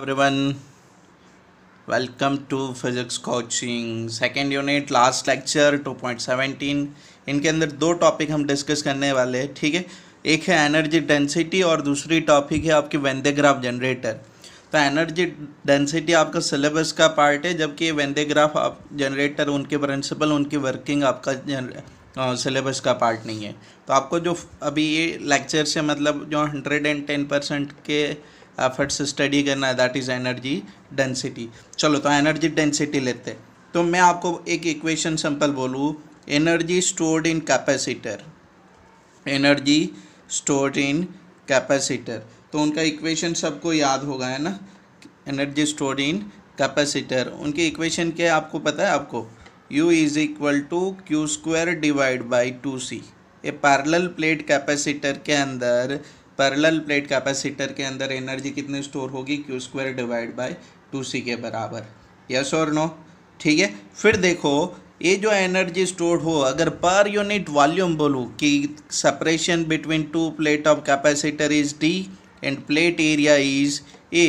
everyone welcome to physics coaching second unit last lecture 2.17 इनके अंदर दो टॉपिक हम डिस्कस करने वाले हैं ठीक है एक है एनर्जी डेंसिटी और दूसरी टॉपिक है आपकी वेंदेग्राफ जनरेटर तो एनर्जी डेंसिटी आपका सिलेबस का पार्ट है जबकि वेंदेग्राफ आप जनरेटर उनके प्रिंसिपल उनकी वर्किंग आपका सिलेबस का पार्ट नहीं है तो आपको जो अभी ये लेक्चर से मतलब जो हंड्रेड एंड टेन परसेंट के एफर्ट्स स्टडी करना है दैट इज़ एनर्जी डेंसिटी चलो तो एनर्जी डेंसिटी लेते हैं तो मैं आपको एक इक्वेशन सिंपल बोलूँ energy stored in capacitor energy stored in capacitor तो उनका इक्वेशन सबको याद होगा है ना एनर्जी स्टोर्ड इन कैपेसिटर उनके इक्वेशन क्या है आपको पता है आपको U is equal to Q square divide by two C a parallel plate capacitor के अंदर पैरेलल प्लेट कैपेसिटर के अंदर एनर्जी कितनी स्टोर होगी Q square divide by two C के बराबर यस और नो ठीक है फिर देखो ये जो एनर्जी स्टोर हो अगर पर यूनिट वॉल्यूम बोलूँ कि separation between two plate of capacitor is D and plate area is A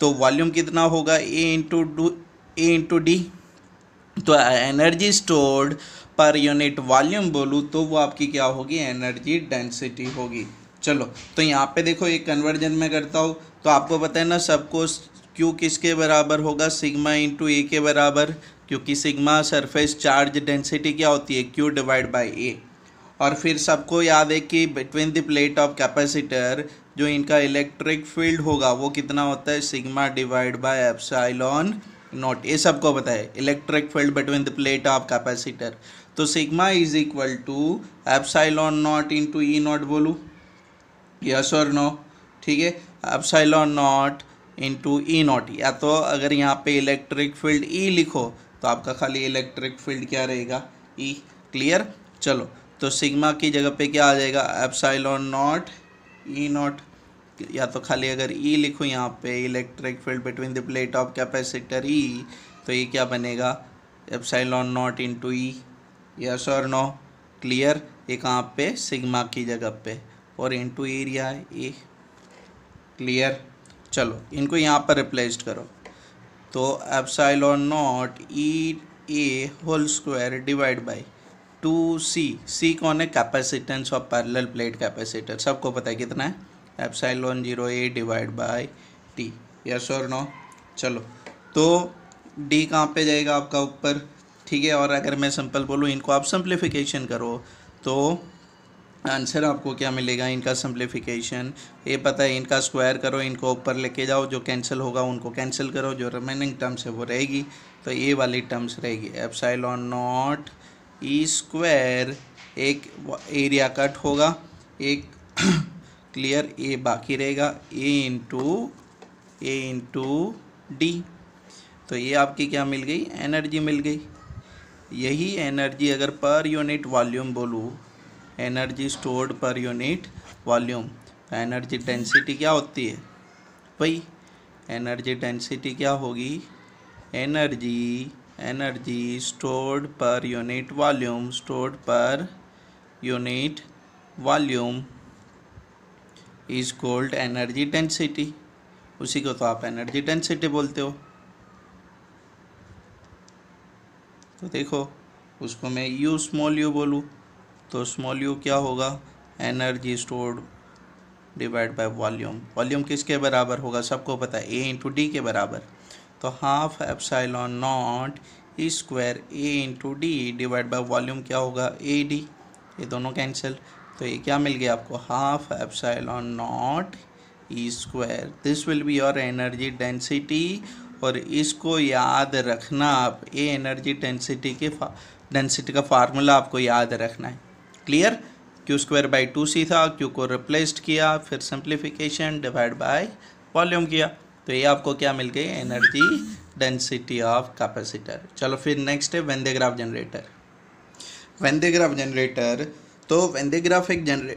तो वॉल्यूम कितना होगा A into D A into D तो energy stored per unit volume बोलूँ तो वो आपकी क्या होगी एनर्जी डेंसिटी होगी चलो तो यहाँ पे देखो ये कन्वर्जन में करता हूँ तो आपको पता है ना सबको क्यू किसके बराबर होगा सिग्मा इंटू ए के बराबर क्योंकि सिग्मा सरफेस चार्ज डेंसिटी क्या होती है क्यू डिवाइड बाई ए और फिर सबको याद है कि between the plate of capacitor जो इनका इलेक्ट्रिक फील्ड होगा वो कितना होता है sigma divide by epsilon naught ये सबको पता है electric field between the plate of capacitor तो sigma is equal to epsilon naught into E naught बोलूँ यस और नो ठीक है साइलो नॉट इंटू ई नॉट या तो अगर यहाँ पे इलेक्ट्रिक फील्ड ई लिखो तो आपका खाली इलेक्ट्रिक फील्ड क्या रहेगा ई e. क्लियर चलो तो सिग्मा की जगह पे क्या आ जाएगा एप्साइलॉन नॉट ई नॉट या तो खाली अगर ई e लिखो यहाँ पे electric field between the plate of capacitor E तो ये क्या बनेगा F epsilon naught into E yes और नो क्लियर ये कहाँ पे सिग्मा की जगह पे और इनटू एरिया ए क्लियर चलो इनको यहाँ पर रिप्लेस करो तो epsilon naught E A whole square divide by two C C कौन है capacitance of parallel plate capacitor सबको पता है कितना है epsilon zero A divide by T yes और नो चलो तो डी कहाँ पे जाएगा आपका ऊपर ठीक है और अगर मैं सिंपल बोलूँ इनको आप सिंप्लीफिकेशन करो तो आंसर आपको क्या मिलेगा इनका सिंप्लीफिकेशन ये पता है इनका स्क्वायर करो इनको ऊपर लेके जाओ जो कैंसिल होगा उनको कैंसिल करो जो रिमेनिंग टर्म्स है वो रहेगी तो ये वाली टर्म्स रहेगी एप्साइलॉन नॉट ई स्क्वायर एक एरिया कट होगा एक क्लियर ए बाकी रहेगा A into A into D तो ये आपकी क्या मिल गई एनर्जी मिल गई यही एनर्जी अगर पर यूनिट वॉल्यूम बोलूँ energy stored per unit volume तो एनर्जी डेंसिटी क्या होती है भाई एनर्जी डेंसिटी क्या होगी energy energy stored per unit volume stored per unit volume is called energy density उसी को तो आप एनर्जी डेंसिटी बोलते हो तो देखो उसको मैं यू स्मॉल यू बोलूँ तो स्मॉल यू क्या होगा energy stored divide by volume volume किसके बराबर होगा सबको पता है ए इंटू डी के बराबर तो half epsilon naught square A into D divide by volume क्या होगा ए डी ये दोनों कैंसिल तो ये क्या मिल गया आपको half epsilon naught E square this will be your energy density और इसको याद रखना आप ए एनर्जी डेंसिटी के डेंसिटी का फार्मूला आपको याद रखना है clear Q square by two C था क्यू को रिप्लेस्ड किया फिर सिंप्लीफिकेशन डिवाइड बाय वॉल्यूम किया तो ये आपको क्या मिल गई एनर्जी डेंसिटी ऑफ कैपेसिटर चलो फिर नेक्स्ट है वेंदेग्राफ जनरेटर वेंदेग्राफ जनरेटर तो वेंदेग्राफ एक जनरे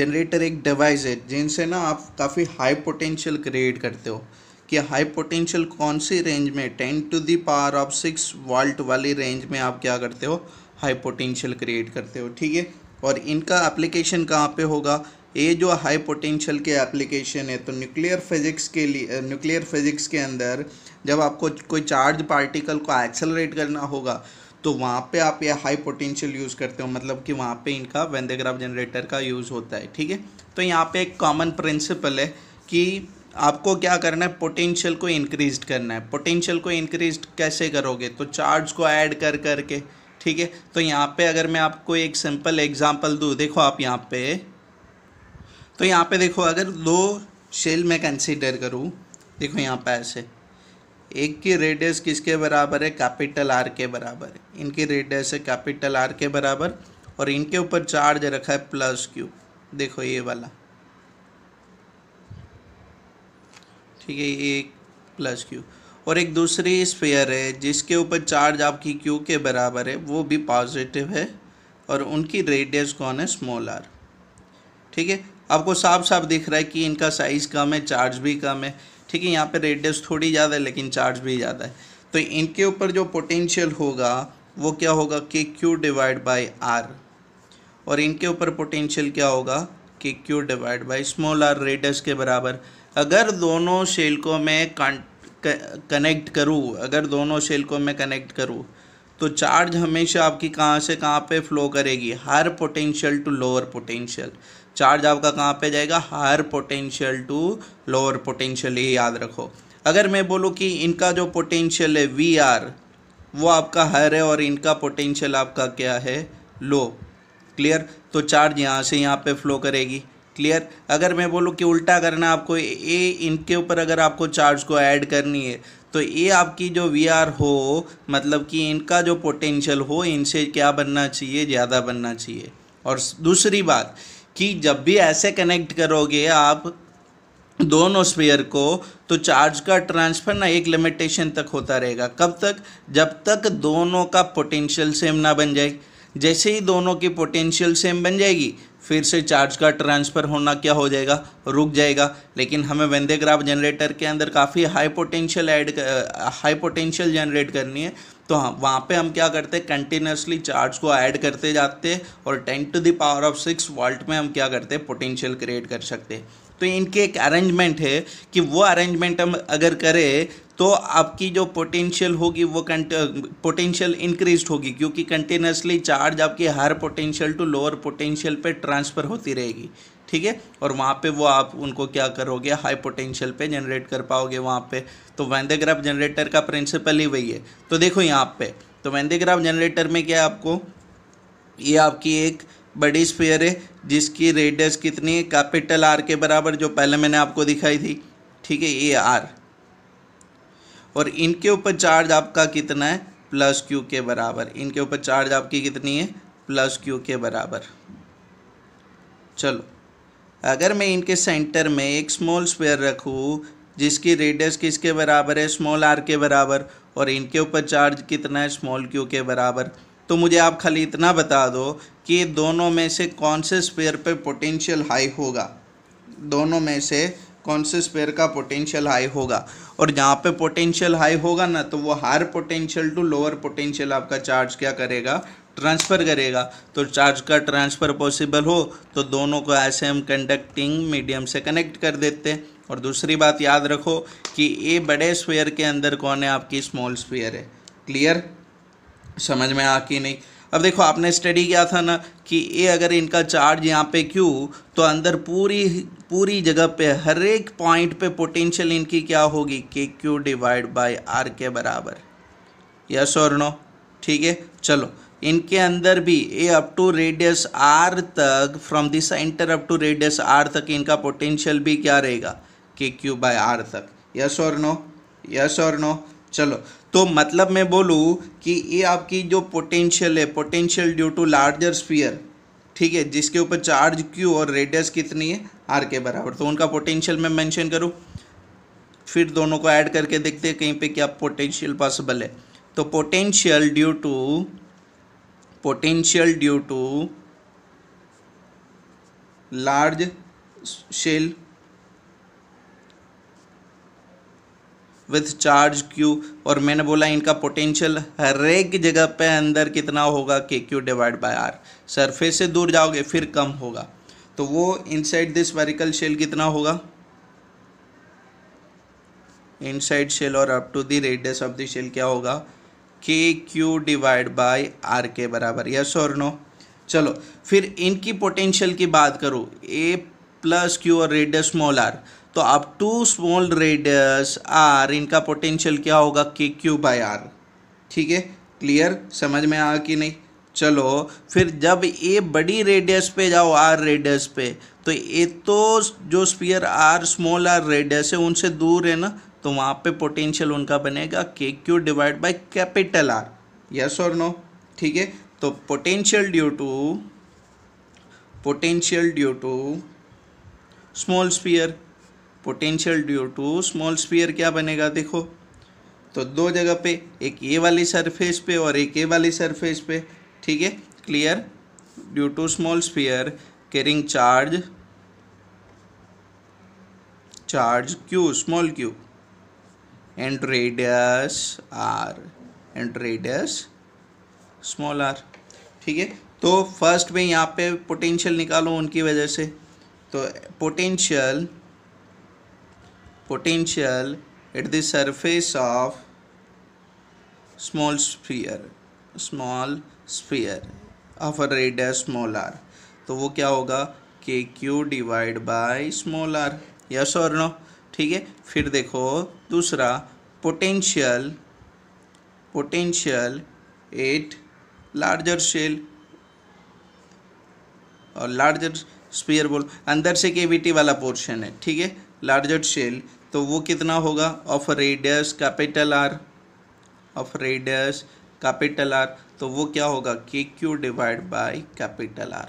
जनरेटर एक डिवाइस है जिनसे ना आप काफ़ी हाई पोटेंशियल क्रिएट करते हो कि हाई पोटेंशियल कौन सी रेंज में ten to the power of six volt वाली रेंज में आप क्या करते हो हाई पोटेंशियल क्रिएट करते हो ठीक है और इनका एप्लीकेशन कहाँ पे होगा ये जो हाई पोटेंशियल के एप्लीकेशन है तो न्यूक्लियर फिजिक्स के लिए न्यूक्लियर फिजिक्स के अंदर जब आपको कोई चार्ज पार्टिकल को एक्सेलरेट करना होगा तो वहाँ पे आप ये हाई पोटेंशियल यूज़ करते हो मतलब कि वहाँ पे इनका वेंदेग्राफ जनरेटर का यूज़ होता है ठीक है तो यहाँ पे एक कॉमन प्रिंसिपल है कि आपको क्या करना है पोटेंशियल को इंक्रीज करना है पोटेंशियल को इंक्रीज कैसे करोगे तो चार्ज को ऐड कर करके ठीक है तो यहाँ पे अगर मैं आपको एक सिंपल एग्जांपल दूँ देखो आप यहाँ पे तो यहाँ पे देखो अगर दो शेल मैं कंसीडर करूँ देखो यहाँ पे ऐसे एक की रेडियस किसके बराबर है कैपिटल आर के बराबर है इनकी रेडियस है कैपिटल आर के बराबर और इनके ऊपर चार्ज रखा है प्लस क्यू देखो ये वाला ठीक है ये प्लस क्यू और एक दूसरी स्फीयर है जिसके ऊपर चार्ज आपकी क्यू के बराबर है वो भी पॉजिटिव है और उनकी रेडियस कौन है स्मॉल आर ठीक है आपको साफ साफ दिख रहा है कि इनका साइज़ कम है चार्ज भी कम है ठीक है यहाँ पे रेडियस थोड़ी ज़्यादा है लेकिन चार्ज भी ज़्यादा है तो इनके ऊपर जो पोटेंशियल होगा वो क्या होगा K Q divide by R और इनके ऊपर पोटेंशियल क्या होगा K Q divide by small R radius के बराबर अगर दोनों शेल्कों में कंट कनेक्ट करूँ अगर दोनों शेल को मैं कनेक्ट करूँ तो चार्ज हमेशा आपकी कहाँ से कहाँ पे फ्लो करेगी higher potential to lower potential charge आपका कहाँ पे जाएगा higher potential to lower potential ये याद रखो अगर मैं बोलूँ कि इनका जो पोटेंशियल है वी आर वो आपका हायर है और इनका पोटेंशियल आपका क्या है लो क्लियर तो चार्ज यहाँ से यहाँ पे फ्लो करेगी क्लियर अगर मैं बोलूँ कि उल्टा करना आपको ए इनके ऊपर अगर आपको चार्ज को ऐड करनी है तो ये आपकी जो वी आर हो मतलब कि इनका जो पोटेंशियल हो इनसे क्या बनना चाहिए ज़्यादा बनना चाहिए और दूसरी बात कि जब भी ऐसे कनेक्ट करोगे आप दोनों स्पेयर को तो चार्ज का ट्रांसफ़र ना एक लिमिटेशन तक होता रहेगा कब तक जब तक दोनों का पोटेंशियल सेम ना बन जाए जैसे ही दोनों की पोटेंशियल सेम बन जाएगी फिर से चार्ज का ट्रांसफ़र होना क्या हो जाएगा रुक जाएगा लेकिन हमें वेंदे ग्राफ जनरेटर के अंदर काफ़ी high potential add high potential generate करनी है तो हाँ वहाँ पर हम क्या करते हैं कंटिन्यूसली चार्ज को ऐड करते जाते और ten to the power of six volt में हम क्या करते हैं पोटेंशियल क्रिएट कर सकते हैं तो इनके एक अरेंजमेंट है कि वो अरेंजमेंट हम अगर करें तो आपकी जो पोटेंशियल होगी वो पोटेंशियल इंक्रीज होगी क्योंकि कंटिन्यूसली चार्ज आपकी higher potential to lower potential पे ट्रांसफ़र होती रहेगी ठीक है और वहाँ पे वो आप उनको क्या करोगे हाई पोटेंशियल पे जनरेट कर पाओगे वहाँ पे तो वैंदेग्राफ जनरेटर का प्रिंसिपल ही वही है तो देखो यहाँ पे तो वैंदेग्राफ जनरेटर में क्या है आपको ये आपकी एक बड़ी स्पेयर है जिसकी रेडियस कितनी है कैपिटल आर के बराबर जो पहले मैंने आपको दिखाई थी ठीक है ए आर और इनके ऊपर चार्ज आपका कितना है प्लस क्यू के बराबर इनके ऊपर चार्ज आपकी कितनी है प्लस क्यू के बराबर चलो अगर मैं इनके सेंटर में एक स्मॉल स्पेयर रखूँ जिसकी रेडियस किसके बराबर है स्मॉल आर के बराबर और इनके ऊपर चार्ज कितना है स्मॉल क्यू के बराबर तो मुझे आप खाली इतना बता दो कि दोनों में से कौन से स्पेयर पे पोटेंशियल हाई होगा दोनों में से कौन से स्पेयर का पोटेंशियल हाई होगा और जहाँ पे पोटेंशियल हाई होगा ना तो वो higher potential to lower potential आपका चार्ज क्या करेगा ट्रांसफ़र करेगा तो चार्ज का ट्रांसफ़र पॉसिबल हो तो दोनों को ऐसे हम कंडक्टिंग मीडियम से कनेक्ट कर देते हैं और दूसरी बात याद रखो कि ये बड़े स्पेयर के अंदर कौन है आपकी स्मॉल स्पेयर है क्लियर समझ में आ कि नहीं अब देखो आपने स्टडी किया था ना कि ये अगर इनका चार्ज यहाँ पे क्यू तो अंदर पूरी पूरी जगह पे हर एक पॉइंट पे पोटेंशियल इनकी क्या होगी के क्यू डिवाइड बाय आर के बराबर यस और नो ठीक है चलो इनके अंदर भी ए अप टू रेडियस आर तक from this centre up to radius R तक इनका पोटेंशियल भी क्या रहेगा के क्यू बाय आर तक यस और नो यस और नो चलो तो मतलब मैं बोलूँ कि ये आपकी जो पोटेंशियल है potential due to larger sphere ठीक है जिसके ऊपर चार्ज क्यू और रेडियस कितनी है आर के बराबर तो उनका पोटेंशियल मैं मेंशन करूँ फिर दोनों को ऐड करके देखते हैं कहीं पे क्या पोटेंशियल पॉसिबल है तो potential due to potential due to large shell with charge Q और मैंने बोला इनका पोटेंशियल हर एक जगह पे अंदर कितना होगा K Q divide by R surface से दूर जाओगे फिर कम होगा तो वो इनसाइड दिस वेरिकल शेल कितना होगा इनसाइड शेल और up to the radius of the shell क्या होगा K Q divide by are के बराबर यस और नो चलो फिर इनकी पोटेंशियल की बात करूँ ए प्लस क्यू और रेडियस स्मॉल आर तो अब टू स्मॉल रेडियस आर इनका पोटेंशियल क्या होगा के क्यू बाई आर ठीक है क्लियर समझ में आया कि नहीं चलो फिर जब ए बड़ी रेडियस पे जाओ आर रेडियस पे तो ए तो जो sphere R small R radius है उनसे दूर है ना तो वहाँ पे पोटेंशियल उनका बनेगा K Q divide by capital R yes और नो ठीक है तो potential due to potential due to small sphere potential due to small sphere क्या बनेगा देखो तो दो जगह पे एक ए वाली सरफेस पे और एक ए वाली सरफेस पे ठीक है clear due to small sphere carrying charge charge Q small Q and radius R and radius small R ठीक है तो फर्स्ट में यहाँ पे पोटेंशियल निकालो उनकी वजह से तो potential potential at the surface of small sphere small sphere of a radius small r तो वो क्या होगा K Q divide by small R yes और नो ठीक है फिर देखो दूसरा potential potential at larger shell और लार्जर स्पीयर बोल अंदर से केविटी वाला पोर्शन है ठीक है लार्जर शेल तो वो कितना होगा of radius capital R of radius capital R तो वो क्या होगा K Q divide by capital R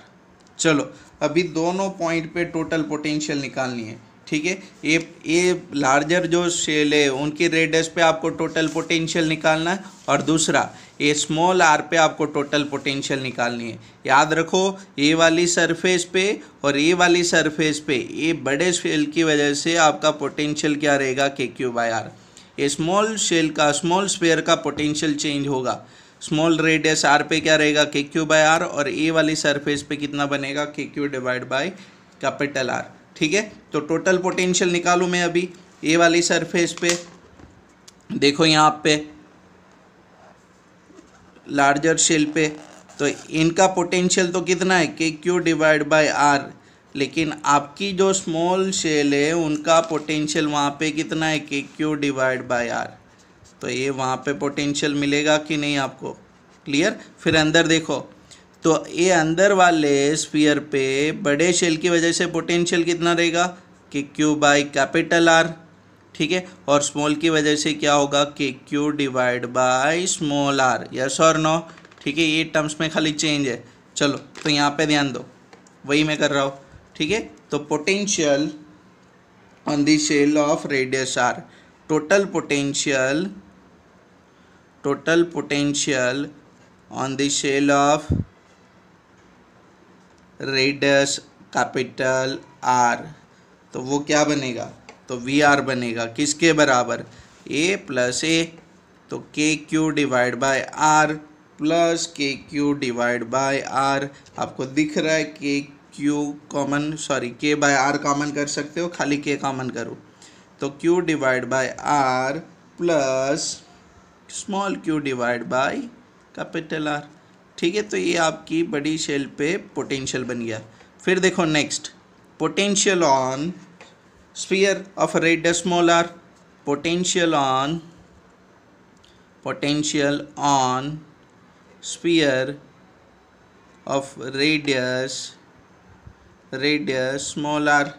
चलो अभी दोनों पॉइंट पे टोटल पोटेंशियल निकालनी है ठीक है ये ये लार्जर जो सेल है उनकी रेडियस पे आपको टोटल पोटेंशियल निकालना है और दूसरा ये स्मॉल आर पे आपको टोटल पोटेंशियल निकालनी है याद रखो ये वाली सरफेस पे और ये वाली सरफेस पे ये बड़े शेल की वजह से आपका पोटेंशियल क्या रहेगा के क्यू बाई आर ये स्मॉल शेल का स्मॉल स्पेयर का पोटेंशियल चेंज होगा स्मॉल रेडियस आर पे क्या रहेगा के क्यू बाई आर और ए वाली सरफेस पे कितना बनेगा K Q divide by capital R ठीक है तो टोटल पोटेंशियल निकालू मैं अभी ये वाली सरफेस पे देखो यहाँ पे लार्जर शेल पे तो इनका पोटेंशियल तो कितना है K Q divide by are लेकिन आपकी जो स्मॉल शेल है उनका पोटेंशियल वहाँ पे कितना है K Q divide by R तो ये वहाँ पे पोटेंशियल मिलेगा कि नहीं आपको क्लियर फिर अंदर देखो तो ये अंदर वाले स्पीयर पे बड़े शेल की वजह से पोटेंशियल कितना रहेगा K Q by capital R ठीक है और स्मॉल की वजह से क्या होगा K Q divide by small R yes और नो ठीक है ये टर्म्स में खाली चेंज है चलो तो यहाँ पे ध्यान दो वही मैं कर रहा हूँ ठीक है तो potential on the shell of radius R total potential total potential on the shell of radius capital R तो वो क्या बनेगा तो वी आर बनेगा किसके बराबर ए प्लस ए तो K Q divide by R plus K Q divide by R आपको दिख रहा है K Q common sorry K by R common कर सकते हो खाली के कॉमन करो तो Q divide by R plus small Q divide by capital R ठीक है तो ये आपकी बड़ी शेल पे पोटेंशियल बन गया फिर देखो next potential on sphere of red R potential on potential on sphere of radius radius small R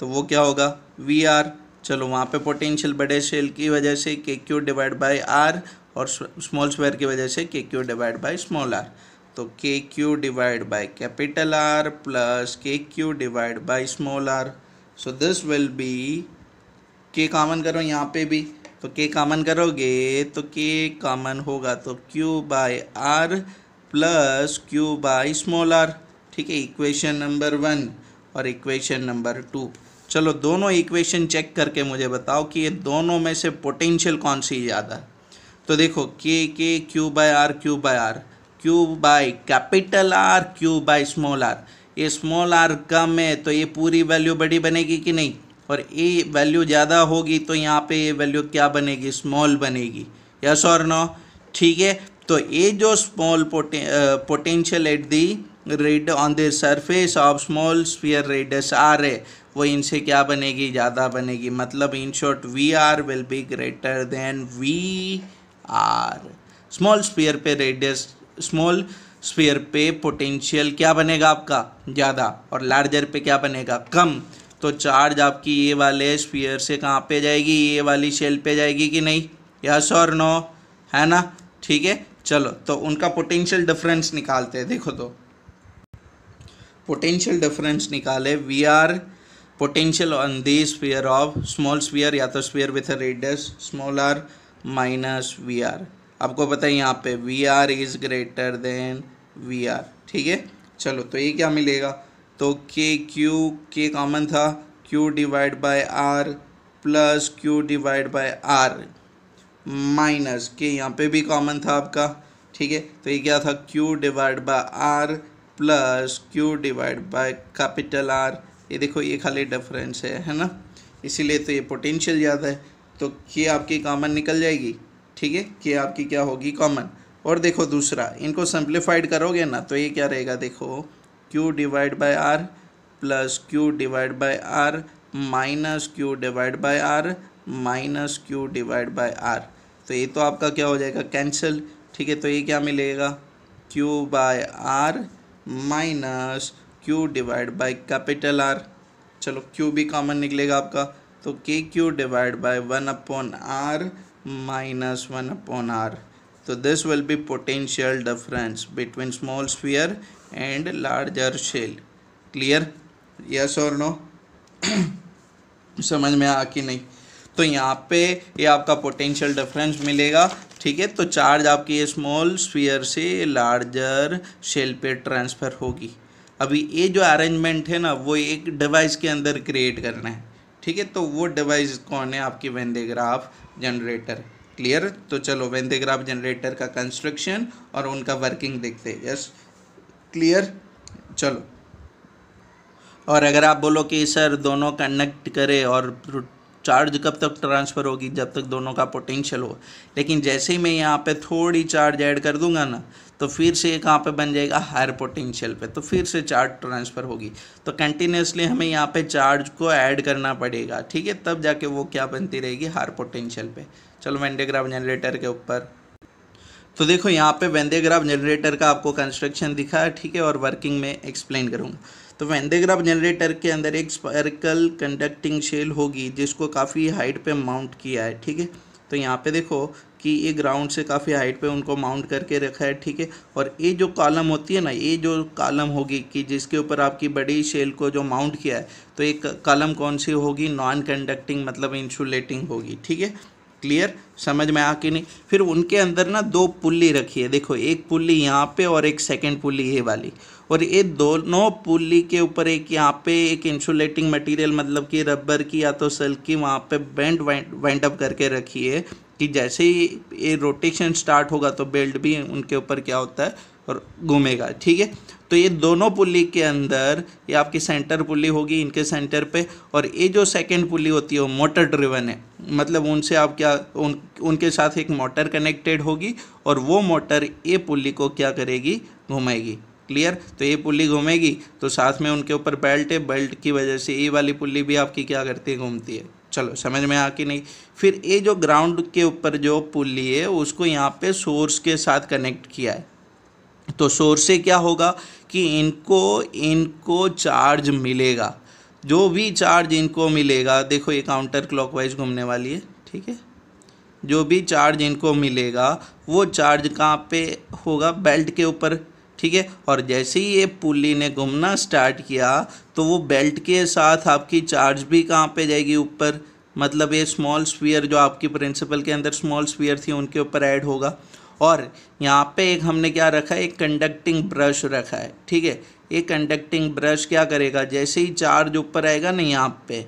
तो वो क्या होगा वी आर चलो वहाँ पे पोटेंशियल बड़े शेल की वजह से K Q divide by R और स्मॉल स्क्वायर की वजह से K Q divide by small R तो K Q divide by capital R plus K Q divide by small R so this will be K common करो यहाँ पे भी तो के कॉमन करोगे तो के कॉमन होगा तो Q by R plus Q by small R ठीक है इक्वेशन नंबर वन और इक्वेशन नंबर टू चलो दोनों इक्वेशन चेक करके मुझे बताओ कि ये दोनों में से पोटेंशियल कौन सी ज़्यादा तो देखो K K Q by R Q by R Q by capital R Q by small R ये स्मॉल आर कम है तो ये पूरी वैल्यू बड़ी बनेगी कि नहीं और ए वैल्यू ज़्यादा होगी तो यहाँ पे ये वैल्यू क्या बनेगी स्मॉल बनेगी यस और नो ठीक है तो ये जो small potential at the red on the surface of small sphere radius R है वो इनसे क्या बनेगी ज़्यादा बनेगी मतलब in short V R will be greater than V R small sphere पे रेडियस स्मॉल स्पीयर पे पोटेंशियल क्या बनेगा आपका ज़्यादा और लार्जर पे क्या बनेगा कम तो चार्ज आपकी ये वाले स्पीयर से कहाँ पे जाएगी ये वाली शेल पे जाएगी कि नहीं यस और नो है ना ठीक है चलो तो उनका पोटेंशियल डिफरेंस निकालते हैं देखो तो पोटेंशियल डिफरेंस निकाले V R potential on the sphere of small sphere या तो sphere with radius small R minus V R आपको पता है यहाँ पे V R is greater than V R ठीक है चलो तो ये क्या मिलेगा तो के क्यू के कॉमन था Q divide by R plus Q divide by R minus K यहाँ पे भी कॉमन था आपका ठीक है तो ये क्या था Q divide by R plus Q divide by capital R ये देखो ये खाली डिफरेंस है है ना इसीलिए तो ये पोटेंशियल ज़्यादा है तो ये आपकी कॉमन निकल जाएगी ठीक है कि आपकी क्या होगी कॉमन और देखो दूसरा इनको सिंप्लीफाइड करोगे ना तो ये क्या रहेगा देखो Q divide by R plus Q divide by R minus Q divide by R minus Q divide by R तो ये तो आपका क्या हो जाएगा कैंसिल ठीक है तो ये क्या मिलेगा Q by R minus Q divide by capital R चलो क्यू भी कॉमन निकलेगा आपका तो K Q divide by one upon R minus one upon R so this will be potential difference between small sphere and larger shell clear yes और no समझ में आ कि नहीं तो यहाँ पे ये आपका पोटेंशियल डिफरेंस मिलेगा ठीक है तो चार्ज आपकी ये स्मॉल स्फीयर से लार्जर शेल पे ट्रांसफ़र होगी अभी ये जो अरेंजमेंट है ना वो एक डिवाइस के अंदर क्रिएट करना है ठीक है तो वो डिवाइस कौन है आपकी वेंदेग्राफ जनरेटर क्लियर तो चलो वेंदेग्राफ जनरेटर का कंस्ट्रक्शन और उनका वर्किंग देखते हैं यस क्लियर चलो और अगर आप बोलो कि सर दोनों कनेक्ट करें और चार्ज कब तक ट्रांसफ़र होगी जब तक दोनों का पोटेंशियल हो लेकिन जैसे ही मैं यहाँ पे थोड़ी चार्ज ऐड कर दूंगा ना तो फिर से ये कहाँ पे बन जाएगा हायर पोटेंशियल पे तो फिर से चार्ज ट्रांसफ़र होगी तो कंटिन्यूसली हमें यहाँ पे चार्ज को ऐड करना पड़ेगा ठीक है तब जाके वो क्या बनती रहेगी हायर पोटेंशियल पे चलो वेंडेग्राफ जनरेटर के ऊपर तो देखो यहाँ पे वेंडेग्राफ जनरेटर का आपको कंस्ट्रक्शन दिखा है ठीक है और वर्किंग में एक्सप्लेन करूँगा तो वेंदेग्राफ जनरेटर के अंदर एक स्पर्कल कंडक्टिंग शेल होगी जिसको काफ़ी हाइट पे माउंट किया है ठीक है तो यहाँ पे देखो कि ये ग्राउंड से काफ़ी हाइट पे उनको माउंट करके रखा है ठीक है और ये जो कॉलम होती है ना ये जो कॉलम होगी कि जिसके ऊपर आपकी बड़ी शेल को जो माउंट किया है तो एक कॉलम कौन सी होगी नॉन कंडक्टिंग मतलब इंसुलेटिंग होगी ठीक है क्लियर समझ में आ कि नहीं फिर उनके अंदर ना दो पुल्ली रखी है देखो एक पुल्ली यहाँ पे और एक सेकेंड पुल्ली ये वाली और ये दोनों पुली के ऊपर एक यहाँ पे एक इंसुलेटिंग मटेरियल मतलब कि रबर की या तो सिल्क की वहाँ पे बेंड वाइंड अप करके रखी है कि जैसे ही ये रोटेशन स्टार्ट होगा तो बेल्ट भी उनके ऊपर क्या होता है और घूमेगा ठीक है तो ये दोनों पुली के अंदर ये आपकी सेंटर पुली होगी इनके सेंटर पे और ये जो सेकंड पुली होती है वो मोटर ड्रिवन है मतलब उनसे आप क्या उन उनके साथ एक मोटर कनेक्टेड होगी और वो मोटर ये पुली को क्या करेगी घुमाएगी क्लियर तो ये पुल्ली घूमेगी तो साथ में उनके ऊपर बेल्ट है बेल्ट की वजह से ये वाली पुल्ली भी आपकी क्या करती है घूमती है चलो समझ में आ कि नहीं फिर ये जो ग्राउंड के ऊपर जो पुल्ली है उसको यहाँ पे सोर्स के साथ कनेक्ट किया है तो सोर्स से क्या होगा कि इनको इनको चार्ज मिलेगा जो भी चार्ज इनको मिलेगा देखो ये काउंटर क्लॉकवाइज घूमने वाली है ठीक है जो भी चार्ज इनको मिलेगा वो चार्ज कहाँ पे होगा बेल्ट के ऊपर ठीक है और जैसे ही ये पुली ने घूमना स्टार्ट किया तो वो बेल्ट के साथ आपकी चार्ज भी कहाँ पे जाएगी ऊपर मतलब ये स्मॉल स्पीयर जो आपकी प्रिंसिपल के अंदर स्मॉल स्पीयर थी उनके ऊपर ऐड होगा और यहाँ पे एक हमने क्या रखा है एक कंडक्टिंग ब्रश रखा है ठीक है ये कंडक्टिंग ब्रश क्या करेगा जैसे ही चार्ज ऊपर आएगा ना यहाँ पे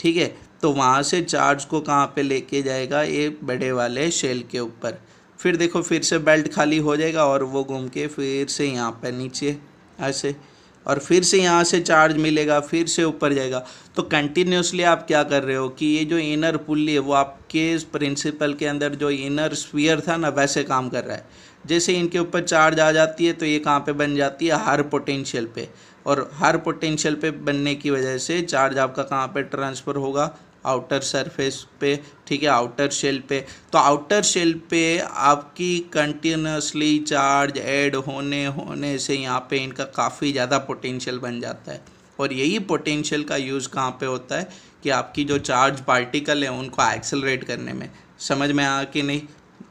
ठीक है तो वहाँ से चार्ज को कहाँ पे लेके जाएगा ये बड़े वाले शेल के ऊपर फिर देखो फिर से बेल्ट खाली हो जाएगा और वो घूम के फिर से यहाँ पर नीचे ऐसे और फिर से यहाँ से चार्ज मिलेगा फिर से ऊपर जाएगा तो कंटिन्यूसली आप क्या कर रहे हो कि ये जो इनर पुल्ली है वो आपके प्रिंसिपल के अंदर जो इनर स्पीयर था ना वैसे काम कर रहा है जैसे इनके ऊपर चार्ज आ जाती है तो ये कहाँ पे बन जाती है हर पोटेंशियल पे और हर पोटेंशियल पे बनने की वजह से चार्ज आपका कहाँ पे ट्रांसफ़र होगा आउटर सरफेस पे ठीक है आउटर शेल पे तो आउटर शेल पे आपकी कंटिन्यूसली चार्ज ऐड होने होने से यहाँ पे इनका काफ़ी ज़्यादा पोटेंशियल बन जाता है और यही पोटेंशियल का यूज़ कहाँ पे होता है कि आपकी जो चार्ज पार्टिकल है उनको एक्सेलरेट करने में समझ में आ कि नहीं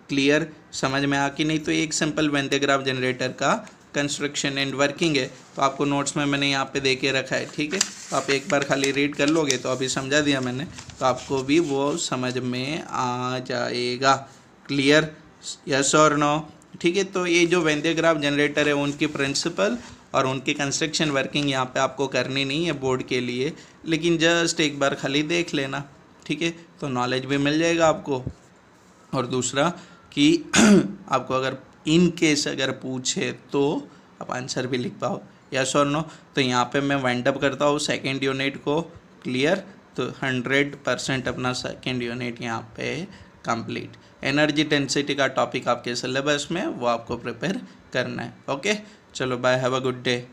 क्लियर समझ में आ कि नहीं तो एक सिंपल वेंदेग्राफ जनरेटर का कंस्ट्रक्शन एंड वर्किंग है तो आपको नोट्स में मैंने यहाँ पे दे के रखा है ठीक है तो आप एक बार खाली रीड कर लोगे तो अभी समझा दिया मैंने तो आपको भी वो समझ में आ जाएगा क्लियर यस और नो ठीक है तो ये जो वेंद्यग्राफ जनरेटर है उनकी प्रिंसिपल और उनकी कंस्ट्रक्शन वर्किंग यहाँ पे आपको करनी नहीं है बोर्ड के लिए लेकिन जस्ट एक बार खाली देख लेना ठीक है तो नॉलेज भी मिल जाएगा आपको और दूसरा कि आपको अगर इन केस अगर पूछे तो आप आंसर भी लिख पाओ यस और नो तो यहाँ पे मैं वाइंड अप करता हूँ सेकेंड यूनिट को क्लियर तो हंड्रेड परसेंट अपना सेकेंड यूनिट यहाँ पे कंप्लीट एनर्जी डेंसिटी का टॉपिक आपके सिलेबस में वो आपको प्रिपेयर करना है ओके चलो bye have a good day